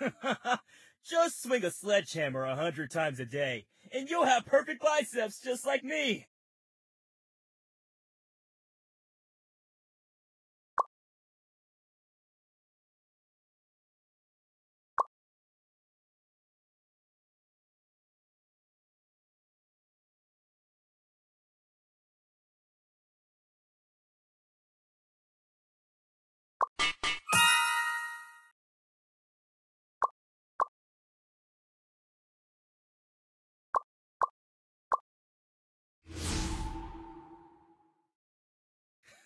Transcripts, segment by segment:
just swing a sledgehammer a hundred times a day, and you'll have perfect biceps just like me.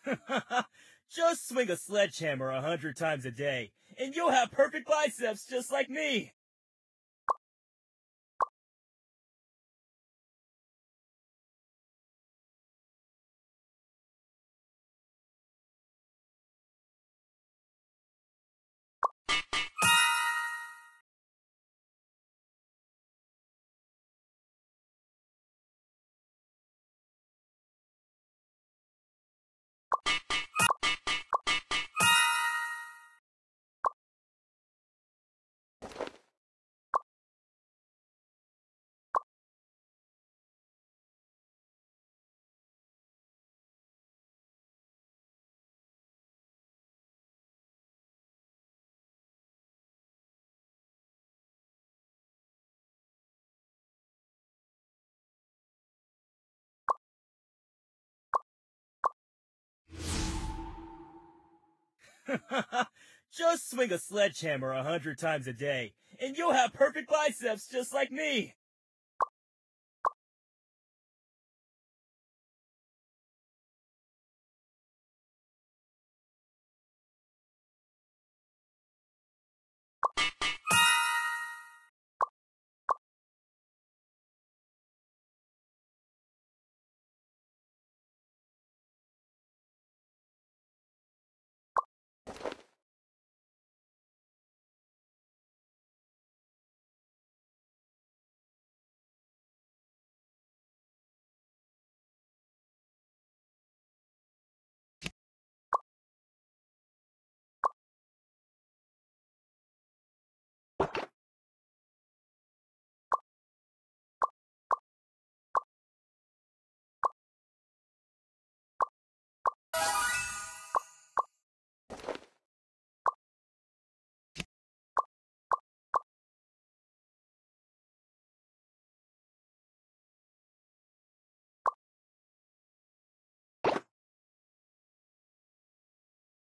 just swing a sledgehammer a hundred times a day, and you'll have perfect biceps just like me! just swing a sledgehammer a hundred times a day, and you'll have perfect biceps just like me.